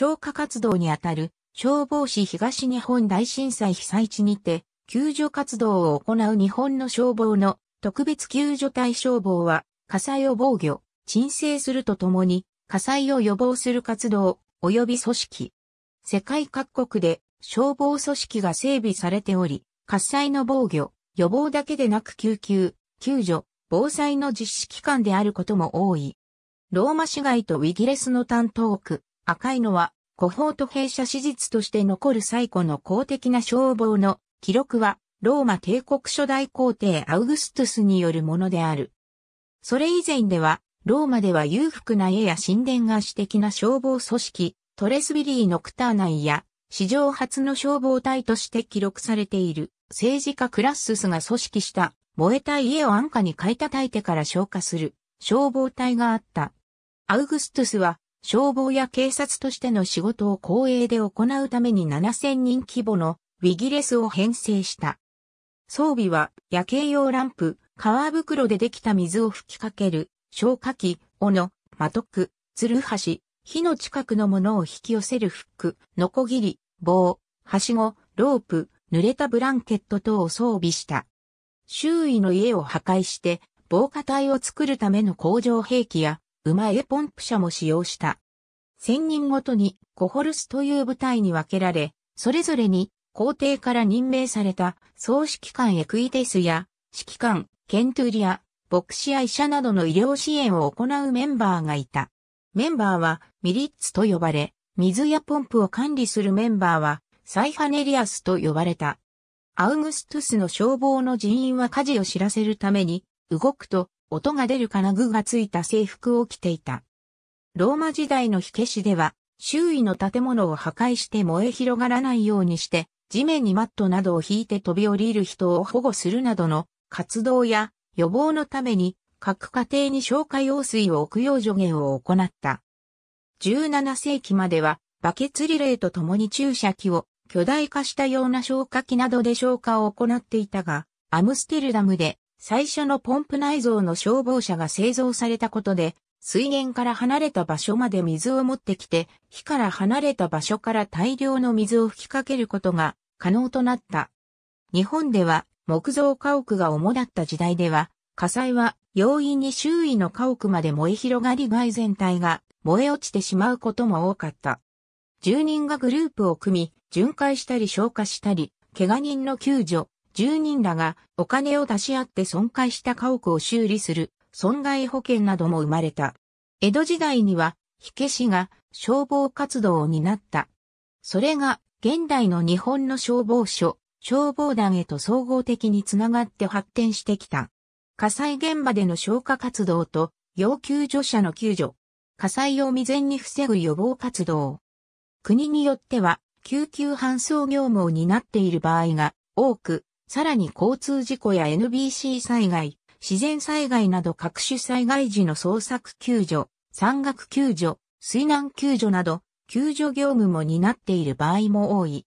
消火活動にあたる消防士東日本大震災被災地にて救助活動を行う日本の消防の特別救助隊消防は火災を防御、鎮静するとともに火災を予防する活動及び組織。世界各国で消防組織が整備されており、火災の防御、予防だけでなく救急、救助、防災の実施機関であることも多い。ローマ市街とウィギレスの担当区、赤いのは、古法と弊社史実として残る最古の公的な消防の記録は、ローマ帝国初代皇帝アウグストゥスによるものである。それ以前では、ローマでは裕福な家や神殿が私的な消防組織、トレスビリー・ノクター内や、史上初の消防隊として記録されている、政治家クラッススが組織した、燃えた家を安価に買い叩いてから消火する、消防隊があった。アウグストゥスは、消防や警察としての仕事を公営で行うために7000人規模のウィギレスを編成した。装備は夜景用ランプ、川袋でできた水を吹きかける、消火器、斧、的ク、ツルハシ、火の近くのものを引き寄せるフック、ノコギリ、棒、はしご、ロープ、濡れたブランケット等を装備した。周囲の家を破壊して、防火帯を作るための工場兵器や馬絵ポンプ車も使用した。1000人ごとにコホルスという部隊に分けられ、それぞれに皇帝から任命された総指揮官エクイテスや指揮官ケントゥリア、牧師や医者などの医療支援を行うメンバーがいた。メンバーはミリッツと呼ばれ、水やポンプを管理するメンバーはサイハネリアスと呼ばれた。アウグストゥスの消防の人員は火事を知らせるために動くと音が出る金具がついた制服を着ていた。ローマ時代の火消しでは、周囲の建物を破壊して燃え広がらないようにして、地面にマットなどを引いて飛び降りる人を保護するなどの活動や予防のために各家庭に消火用水を置くよう助言を行った。17世紀まではバケツリレーと共に注射器を巨大化したような消火器などで消火を行っていたが、アムステルダムで最初のポンプ内蔵の消防車が製造されたことで、水源から離れた場所まで水を持ってきて、火から離れた場所から大量の水を吹きかけることが可能となった。日本では木造家屋が主だった時代では、火災は容易に周囲の家屋まで燃え広がり外全体が燃え落ちてしまうことも多かった。住人がグループを組み、巡回したり消火したり、怪我人の救助、住人らがお金を出し合って損壊した家屋を修理する損害保険なども生まれた。江戸時代には、火消しが消防活動を担った。それが現代の日本の消防署、消防団へと総合的につながって発展してきた。火災現場での消火活動と要救助者の救助、火災を未然に防ぐ予防活動。国によっては救急搬送業務を担っている場合が多く、さらに交通事故や NBC 災害、自然災害など各種災害時の捜索救助、山岳救助、水難救助など、救助業務も担っている場合も多い。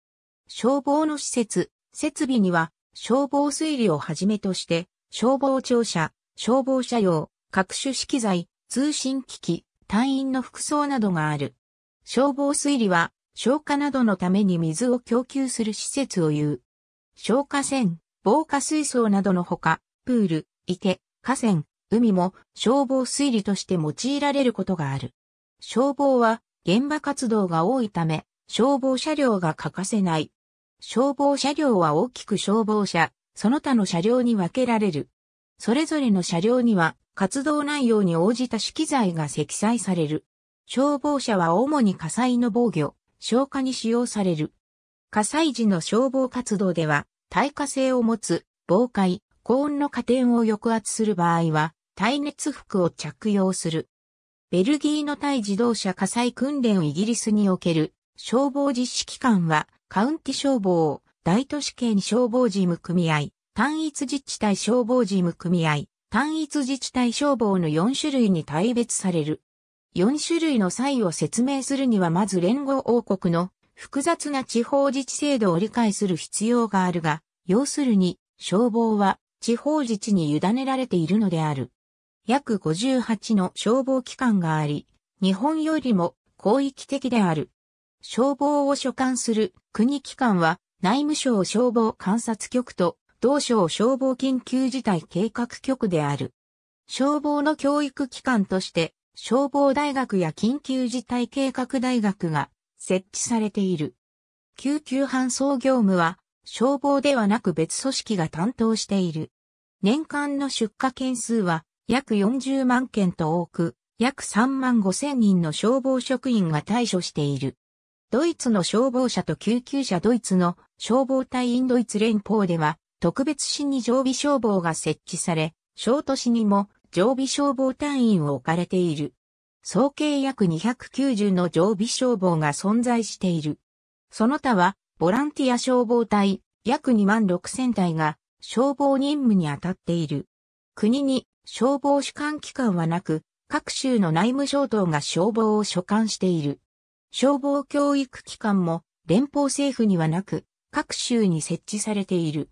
消防の施設、設備には、消防水利をはじめとして、消防庁舎、消防車用、各種資機材、通信機器、隊員の服装などがある。消防水利は、消火などのために水を供給する施設を言う。消火栓、防火水槽などのほか、プール、池、河川、海も消防水利として用いられることがある。消防は現場活動が多いため、消防車両が欠かせない。消防車両は大きく消防車、その他の車両に分けられる。それぞれの車両には活動内容に応じた資機材が積載される。消防車は主に火災の防御、消火に使用される。火災時の消防活動では、耐火性を持つ、防火高温の加点を抑圧する場合は、耐熱服を着用する。ベルギーの対自動車火災訓練イギリスにおける消防実施機関は、カウンティ消防、大都市圏消防事務組合、単一自治体消防事務組合、単一自治体消防の4種類に大別される。4種類の際を説明するにはまず連合王国の複雑な地方自治制度を理解する必要があるが、要するに、消防は地方自治に委ねられているのである。約58の消防機関があり、日本よりも広域的である。消防を所管する国機関は内務省消防観察局と同省消防緊急事態計画局である。消防の教育機関として消防大学や緊急事態計画大学が設置されている。救急搬送業務は消防ではなく別組織が担当している。年間の出火件数は約40万件と多く、約3万5千人の消防職員が対処している。ドイツの消防車と救急車ドイツの消防隊員ドイツ連邦では特別市に常備消防が設置され、小都市にも常備消防隊員を置かれている。総計約290の常備消防が存在している。その他は、ボランティア消防隊、約2万6000隊が消防任務に当たっている。国に消防主管機関はなく、各州の内務省等が消防を所管している。消防教育機関も連邦政府にはなく、各州に設置されている。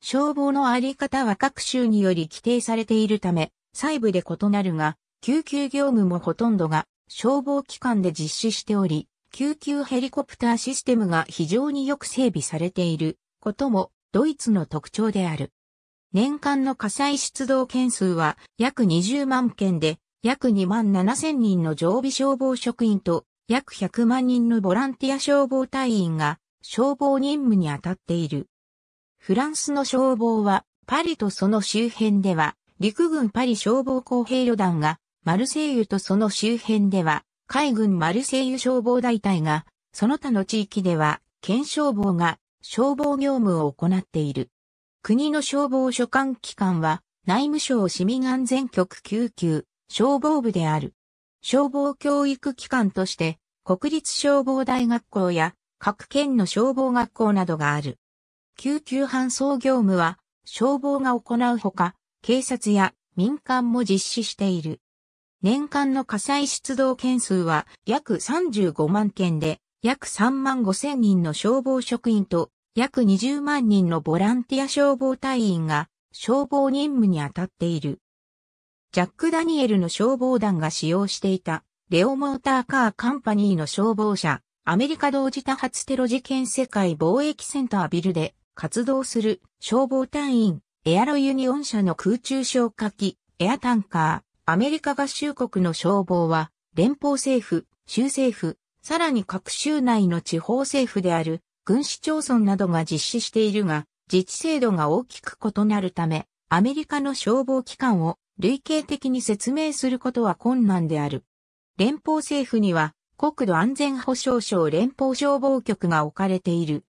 消防のあり方は各州により規定されているため、細部で異なるが、救急業務もほとんどが消防機関で実施しており、救急ヘリコプターシステムが非常によく整備されていることもドイツの特徴である。年間の火災出動件数は約20万件で、約2万7千人の常備消防職員と約100万人のボランティア消防隊員が消防任務に当たっている。フランスの消防はパリとその周辺では陸軍パリ消防工兵旅団がマルセイユとその周辺では、海軍マルセイユ消防大隊が、その他の地域では、県消防が消防業務を行っている。国の消防所管機関は、内務省市民安全局救急消防部である。消防教育機関として、国立消防大学校や各県の消防学校などがある。救急搬送業務は、消防が行うほか、警察や民間も実施している。年間の火災出動件数は約35万件で、約3万5千人の消防職員と約20万人のボランティア消防隊員が消防任務に当たっている。ジャック・ダニエルの消防団が使用していたレオモーターカーカンパニーの消防車、アメリカ同時多発テロ事件世界貿易センタービルで活動する消防隊員、エアロユニオン社の空中消火器、エアタンカー、アメリカ合衆国の消防は、連邦政府、州政府、さらに各州内の地方政府である、軍市町村などが実施しているが、自治制度が大きく異なるため、アメリカの消防機関を類型的に説明することは困難である。連邦政府には国土安全保障省連邦消防局が置かれている。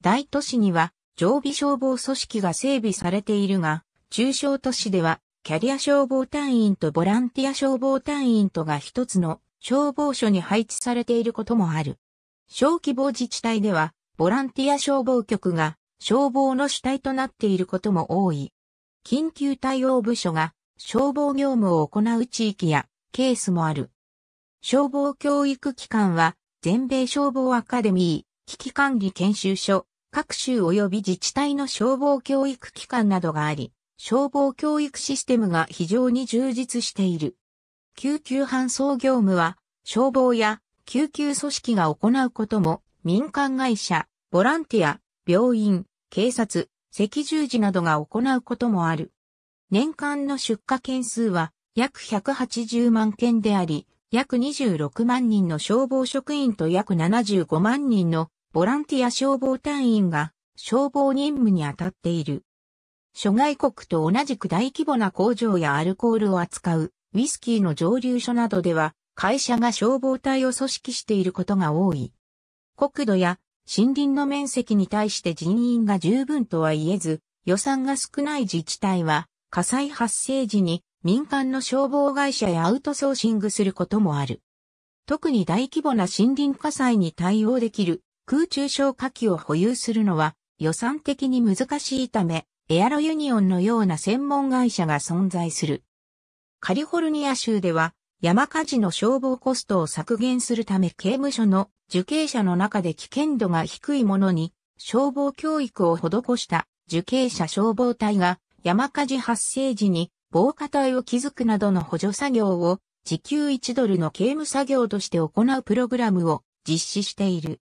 大都市には常備消防組織が整備されているが、中小都市ではキャリア消防隊員とボランティア消防隊員とが一つの消防署に配置されていることもある。小規模自治体では、ボランティア消防局が消防の主体となっていることも多い。緊急対応部署が消防業務を行う地域やケースもある。消防教育機関は全米消防アカデミー、危機管理研修所、各州及び自治体の消防教育機関などがあり、消防教育システムが非常に充実している。救急搬送業務は、消防や救急組織が行うことも、民間会社、ボランティア、病院、警察、赤十字などが行うこともある。年間の出荷件数は約180万件であり、約26万人の消防職員と約75万人のボランティア消防隊員が消防任務に当たっている。諸外国と同じく大規模な工場やアルコールを扱うウィスキーの蒸留所などでは会社が消防隊を組織していることが多い。国土や森林の面積に対して人員が十分とは言えず、予算が少ない自治体は火災発生時に民間の消防会社へアウトソーシングすることもある。特に大規模な森林火災に対応できる空中消火器を保有するのは予算的に難しいため、エアロユニオンのような専門会社が存在する。カリフォルニア州では山火事の消防コストを削減するため刑務所の受刑者の中で危険度が低いものに消防教育を施した受刑者消防隊が山火事発生時に防火隊を築くなどの補助作業を時給1ドルの刑務作業として行うプログラムを実施している。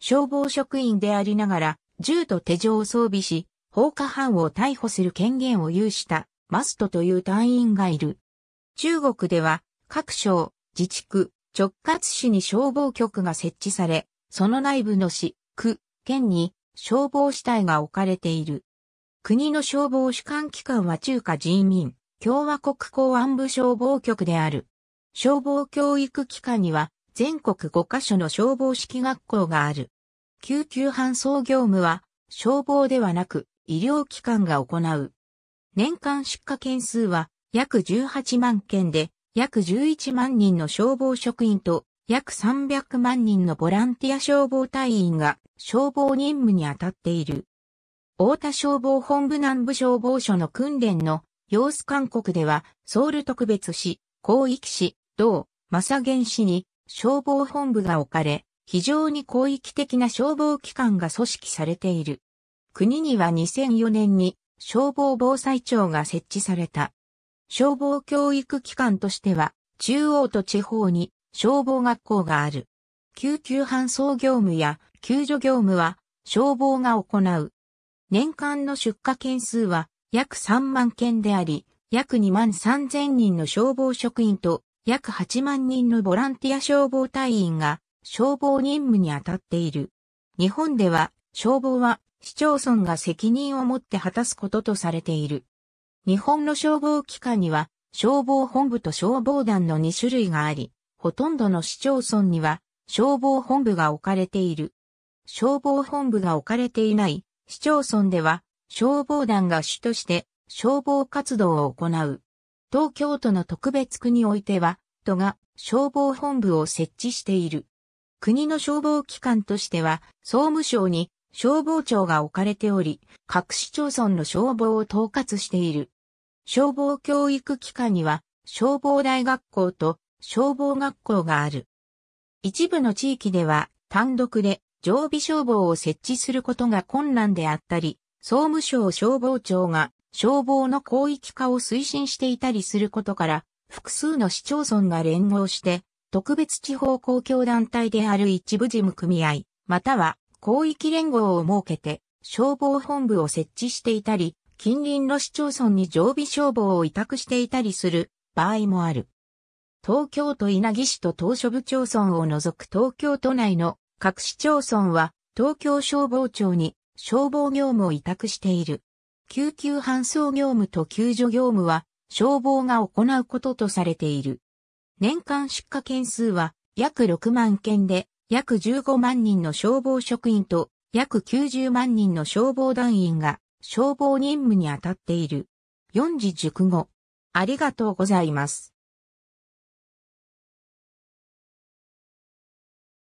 消防職員でありながら銃と手錠を装備し、放火犯を逮捕する権限を有したマストという隊員がいる。中国では各省、自治区、直轄市に消防局が設置され、その内部の市、区、県に消防死体が置かれている。国の消防主管機関は中華人民共和国公安部消防局である。消防教育機関には全国5カ所の消防式学校がある。救急搬送業務は消防ではなく医療機関が行う。年間出火件数は約18万件で、約11万人の消防職員と約300万人のボランティア消防隊員が消防任務に当たっている。大田消防本部南部消防署の訓練の様子勧告では、ソウル特別市、広域市、道、正源市に消防本部が置かれ、非常に広域的な消防機関が組織されている。国には2004年に消防防災庁が設置された。消防教育機関としては、中央と地方に消防学校がある。救急搬送業務や救助業務は消防が行う。年間の出火件数は約3万件であり、約2万3000人の消防職員と約8万人のボランティア消防隊員が消防任務に当たっている。日本では消防は市町村が責任を持って果たすこととされている。日本の消防機関には消防本部と消防団の2種類があり、ほとんどの市町村には消防本部が置かれている。消防本部が置かれていない市町村では消防団が主として消防活動を行う。東京都の特別区においては、都が消防本部を設置している。国の消防機関としては、総務省に消防庁が置かれており、各市町村の消防を統括している。消防教育機関には、消防大学校と消防学校がある。一部の地域では、単独で常備消防を設置することが困難であったり、総務省消防庁が消防の広域化を推進していたりすることから、複数の市町村が連合して、特別地方公共団体である一部事務組合、または広域連合を設けて消防本部を設置していたり、近隣の市町村に常備消防を委託していたりする場合もある。東京都稲城市と島し部町村を除く東京都内の各市町村は東京消防庁に消防業務を委託している。救急搬送業務と救助業務は消防が行うこととされている。年間出火件数は約6万件で約15万人の消防職員と約90万人の消防団員が消防任務に当たっている。4時熟語。ありがとうございます。